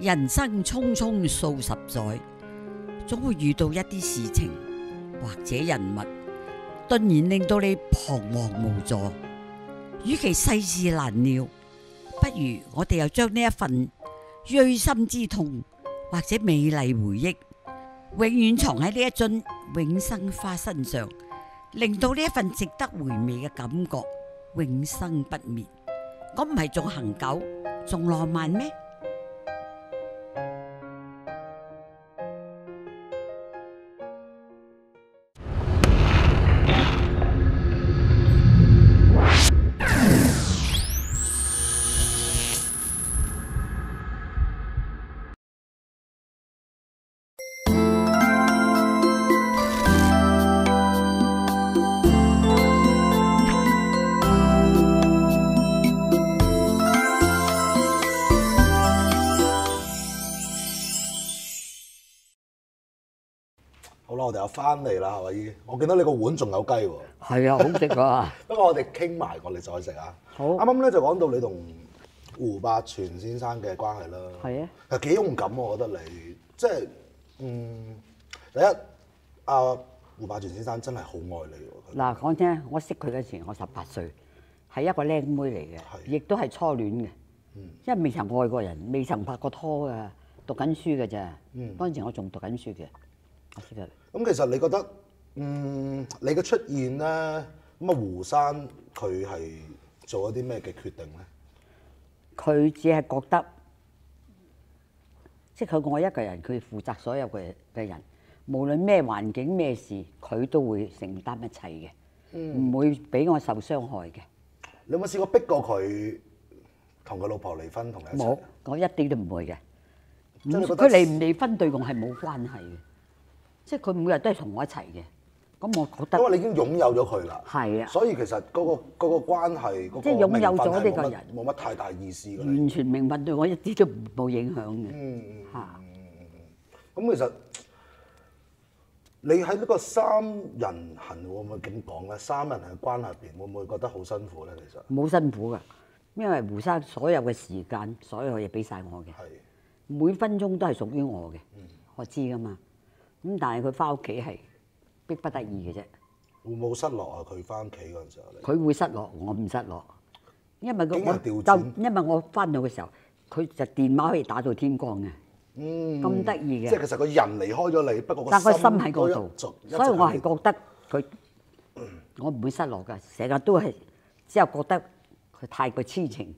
人生匆匆数十载，总会遇到一啲事情或者人物，顿然令到你彷徨无助。与其世事难料，不如我哋又将呢一份锥心之痛或者美丽回忆，永远藏喺呢一樽永生花身上，令到呢一份值得回味嘅感觉永生不灭。我唔系仲恒久，仲浪漫咩？我哋又翻嚟啦，係咪我見到你個碗仲有雞喎。係啊，好食啊！不過我哋傾埋，我哋再食啊。好。啱啱咧就講到你同胡百全先生嘅關係啦。係啊。係幾勇敢，我覺得你即係嗯，第一啊胡百全先生真係好愛你喎。嗱講真，我識佢嗰時，我十八歲，係一個靚妹嚟嘅，亦都係初戀嘅，因為未曾愛過人，未曾拍過拖嘅，讀緊書嘅啫。嗯。嗰陣時我仲讀緊書嘅。咁其實你覺得，嗯，你嘅出現咧，咁啊，胡生佢係做咗啲咩嘅決定咧？佢只係覺得，即系佢我一個人，佢負責所有嘅嘅人，無論咩環境、咩事，佢都會承擔一切嘅，唔會俾我受傷害嘅。你有冇試過逼過佢同佢老婆離婚同佢？冇，我一啲都唔會嘅。佢離唔離婚對我係冇關係嘅。即係佢每日都係同我一齊嘅，咁我覺得。因為你已經擁有咗佢啦，係啊，所以其實嗰個嗰個關係，嗰個即係擁有咗呢個人，冇乜太大意思嘅。完全明白對我一啲都冇影響嘅。嗯嗯嗯。咁其實你喺呢個三人行會唔會點講咧？三人嘅關係入邊會唔會覺得好辛苦咧？其實冇辛苦噶，因為胡生所有嘅時間、所有嘢俾晒我嘅，係每分鐘都係屬於我嘅，我知噶嘛。咁但係佢翻屋企係逼不得已嘅啫。會冇失落啊！佢翻屋企嗰陣時候，佢會失落，我唔失落。因為個就因為我翻到嘅時候，佢就電話可以打到天光嘅。嗯。咁得意嘅。即係其實個人離開咗你，不過個心喺嗰度，所以我係覺得佢我唔會失落㗎。成日都係之後覺得佢太過痴情，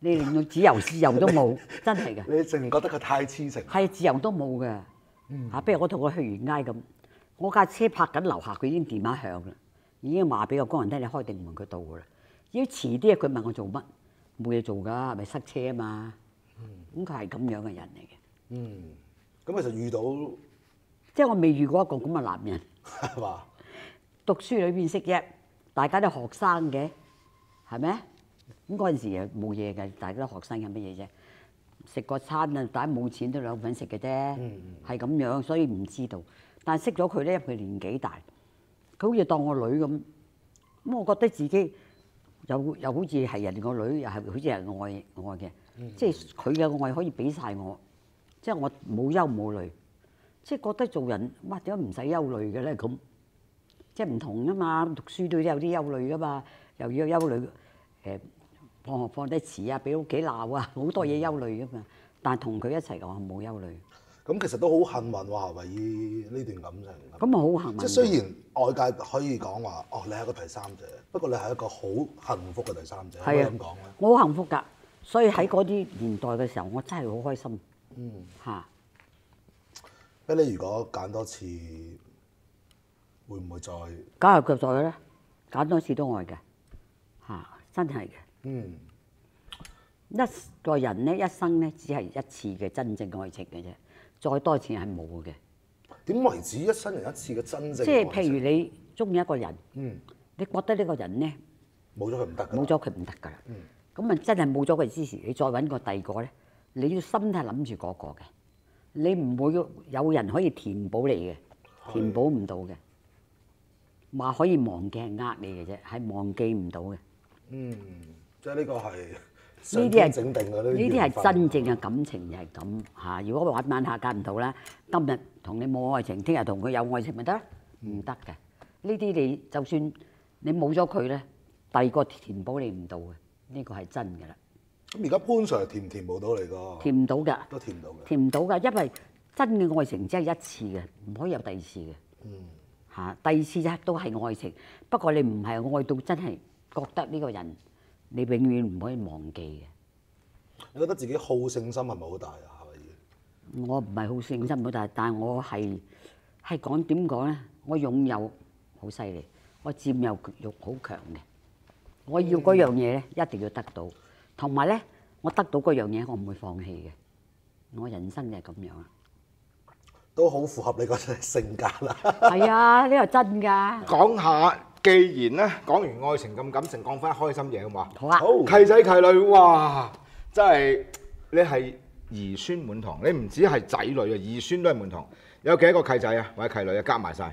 你連個自由自由都冇，真係㗎。你淨覺得佢太痴情。係自由都冇嘅。嚇！比如我同佢去完街咁，我架車泊緊樓下，佢已經電話響啦，已經話俾個工人聽你開定門，佢到噶啦。要遲啲啊，佢問我做乜，冇嘢做噶，係咪塞車啊嘛？咁佢係咁樣嘅人嚟嘅。嗯，咁其實遇到，即係我未遇過一個咁嘅男人，係嘛？讀書裏邊識啫，大家都學生嘅，係咩？咁嗰陣時又冇嘢嘅，大家都學生，有乜嘢啫？食個餐啊，但係冇錢都有份食嘅啫，係咁樣，所以唔知道。但係識咗佢咧，佢年紀大，佢好似當我女咁，咁我覺得自己又又好似係人哋個女，又係好似係愛愛嘅，即係佢嘅愛可以俾晒我，即係我冇憂冇慮，即係覺得做人，哇點解唔使憂慮嘅咧咁？即係唔同啊嘛，讀書都有啲憂慮噶嘛，又要憂慮誒。放得遲啊！俾屋企鬧啊！好多嘢憂慮噶嘛，但係同佢一齊嘅我冇憂慮。咁其實都好幸運喎，維爾呢段感情。咁啊，好幸運。即雖然外界可以講話，哦，你係一個第三者，不過你係一個好幸福嘅第三者。係啊。我好幸福㗎，所以喺嗰啲年代嘅時候，我真係好開心。嗯。嚇！咁你如果揀多次，會唔會再？梗係佢再咧，揀多次都愛嘅嚇，真係嘅。嗯，一個人咧一生咧只係一次嘅真正愛情嘅啫，再多次係冇嘅。點為止一生人一次嘅真正？即係譬如你中意一個人，嗯，你覺得呢個人咧，冇咗佢唔得，冇咗佢唔得㗎啦。嗯，咁啊真係冇咗佢之前，你再揾個第二個咧，你要心係諗住嗰個嘅，你唔會有人可以填補你嘅，填補唔到嘅。話可以忘記係呃你嘅啫，係忘記唔到嘅。嗯。即係呢個係呢啲係整定嘅，呢啲呢啲係真正嘅感情係咁嚇。如果話晚下間唔到啦，今日同你冇愛情，聽日同佢有愛情咪得？唔得嘅。呢啲你就算你冇咗佢咧，第二個填補你唔到嘅。呢個係真嘅啦。咁而家潘 Sir 填唔填補到嚟個？填唔到嘅，都填唔到嘅。填唔到嘅，因為真嘅愛情只係一次嘅，唔可以有第二次嘅。嗯。嚇，第二次啫都係愛情，不過你唔係愛到真係覺得呢個人。你永遠唔可以忘記嘅。你覺得自己好勝心係咪好大啊？係咪我唔係好勝心好大，但係我係係講點講咧？我擁有好犀利，我佔有欲好強嘅。我要嗰樣嘢咧，一定要得到。同埋咧，我得到嗰樣嘢，我唔會放棄嘅。我人生就係咁樣。都好符合你個性格啦。係啊，呢個真㗎。講下。既然咧講完愛情咁感情，講翻開心嘢好嘛？好啊！契仔契女哇，真係你係兒孫滿堂，你唔止係仔女啊，兒孫都係滿堂。有幾多個契仔啊，或者契女啊，加埋晒。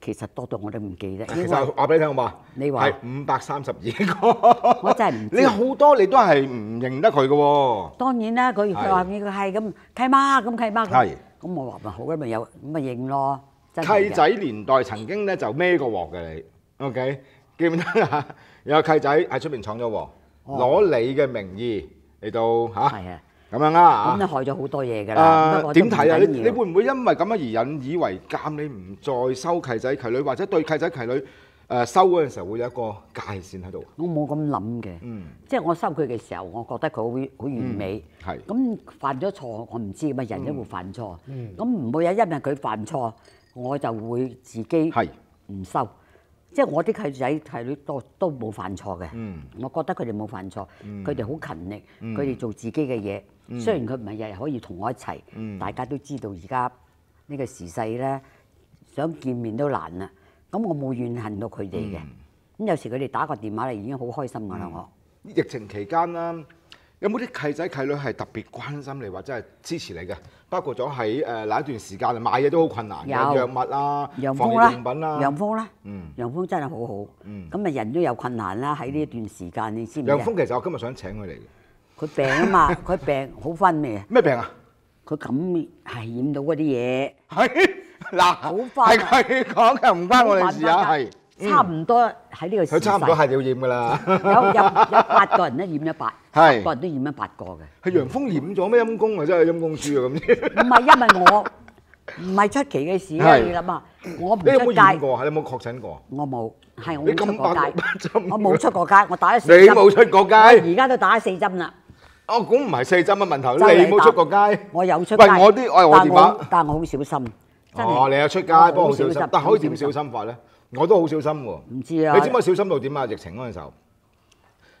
其實多到我都唔記得。其實話俾你聽好嘛？你話五百三十二個，我真係唔。你好多你都係唔認得佢嘅喎。當然啦，佢如話佢係咁契媽咁契媽，咁我話咪好啦，咪有咁咪認咯。契仔年代曾經咧就孭過鑊嘅你。O K，記唔得啦，有契仔喺出邊闖咗禍，攞你嘅名義嚟到嚇，咁樣啦咁你害咗好多嘢噶啦。點睇啊？你你會唔會因為咁樣而引以為戒？你唔再收契仔契女，或者對契仔契女誒收嗰陣時候會有一個界線喺度？我冇咁諗嘅，嗯，即係我收佢嘅時候，我覺得佢好好完美，係。咁犯咗錯，我唔知咁啊，人都會犯錯，嗯，咁唔會因為佢犯錯，我就會自己係唔收。即係我啲契仔契女都都冇犯錯嘅，我覺得佢哋冇犯錯，佢哋好勤力，佢哋做自己嘅嘢。雖然佢唔係日日可以同我一齊，大家都知道而家呢個時勢咧，想見面都難啦。咁我冇怨恨到佢哋嘅。咁有時佢哋打個電話嚟已經好開心噶啦，我。疫情期間啦。有冇啲契仔契女係特別關心你或者係支持你嘅？包括咗喺誒那一段時間，買嘢都好困難嘅藥物啦、防疫用品啦。楊峯啦，嗯。楊峯真係好好。嗯。咁咪人都有困難啦，喺呢一段時間，你知唔知？楊峯其實我今日想請佢嚟嘅。佢病啊嘛，佢病好翻咩？啊？咩病啊？佢感染係染到嗰啲嘢。係嗱。好快。係佢講就唔關我哋事啊！係。差唔多喺呢个，佢差唔多系要染噶啦。有有有八个人咧染咗 八，系个人都染咗八个嘅。系杨峰染咗咩阴公啊？真系阴公猪啊咁。唔系，因为我 唔系出奇嘅事啊！你谂下，我唔出街，你有冇确诊过？我冇，系我冇出過街。我冇出过街，我打咗。你冇出过街，而家都打咗四针啦。哦，咁唔系四针嘅问题你冇出过街，我有出。街。系我啲，我系但我好小心。哦，你又出街，不過好小心，但可以點小心法咧？我都好小心喎。唔知啊。你知唔知小心到點啊？疫情嗰陣時候，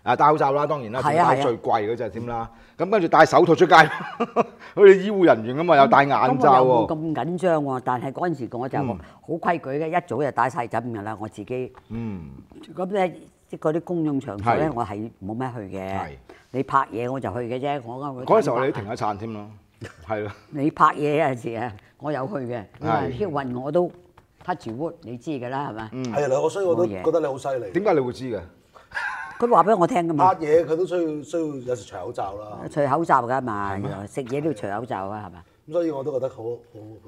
啊戴口罩啦，當然啦，最貴嗰只點啦。咁跟住戴手套出街，好似醫護人員咁啊，又戴眼罩喎。咁緊張喎，但係嗰陣時我就好規矩嘅，一早就戴晒枕㗎啦，我自己。嗯。咁咧，即嗰啲公用場所咧，我係冇咩去嘅。你拍嘢我就去嘅啫，我啱啱。嗰陣時候你停一餐添咯，係咯。你拍嘢有時啊！我有去嘅，挑運我都 touch wood，你知嘅啦，係咪？係啦，我所以我都覺得你好犀利。點解你會知嘅？佢話俾我聽㗎嘛。乜嘢佢都需要需要有時除口罩啦。除口罩㗎嘛，食嘢都要除口罩啊，係嘛？咁所以我都覺得好好。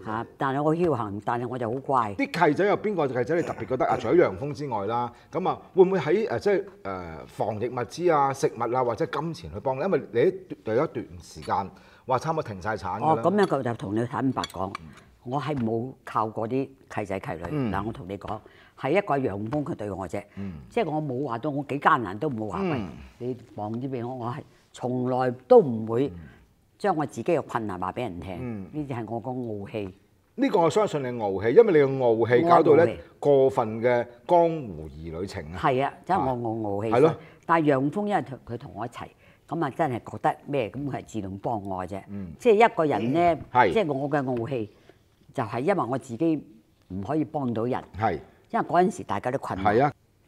嚇！但係我挑行，但係我就好怪。啲契仔有邊個契仔你特別覺得啊？除咗楊峯之外啦，咁啊會唔會喺誒即係誒防疫物資啊、食物啊，或者金錢去幫？因為你喺有一段時間。哇！差唔多停晒產我哦，咁樣佢就同你坦白講，我係冇靠嗰啲契仔契女。嗱，我同你講，係一個陽冪佢對我啫。即係我冇話到我幾艱難都冇話喂，你望啲俾我，我係從來都唔會將我自己嘅困難話俾人聽。呢啲係我個傲氣。呢個我相信你傲氣，因為你嘅傲氣搞到咧過分嘅江湖兒女情啊！係啊，即係我我傲氣。係咯。但係楊峰因為佢佢同我一齊。咁啊，真係覺得咩？咁係自動幫我啫。即係一個人咧，即係我嘅傲氣，就係因為我自己唔可以幫到人。係，因為嗰陣時大家都困難。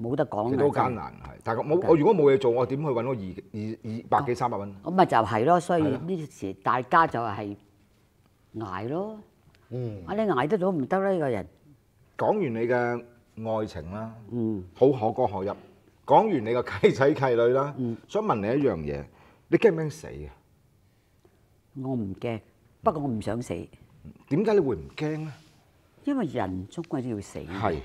冇得講，幾多艱難係，但係我我如果冇嘢做，我點去揾個二二二百幾三百蚊？咁咪就係咯，所以呢時大家就係捱咯。嗯，啊你捱得到唔得咧？呢個人講完你嘅愛情啦，嗯，好可歌可泣。講完你個契仔契女啦，嗯，想問你一樣嘢，你驚唔驚死啊？我唔驚，不過我唔想死。點解你會唔驚咧？因為人終歸都要死。係。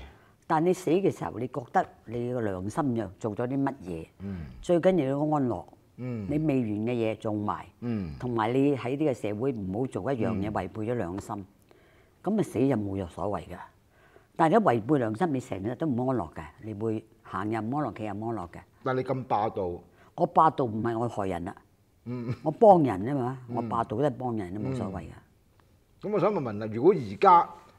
但你死嘅時候，你覺得你個良心又做咗啲乜嘢？最緊要要安樂。你未完嘅嘢做埋，同埋你喺呢個社會唔好做一樣嘢，違背咗良心。咁啊死就冇若所謂㗎。但係一違背良心，你成日都唔安樂㗎，你會行又唔安樂，企又唔安樂嘅。但你咁霸道？我霸道唔係我害人啦。我幫人啊嘛，我霸道都係幫人，都冇所謂㗎。咁我想問問啦，如果而家？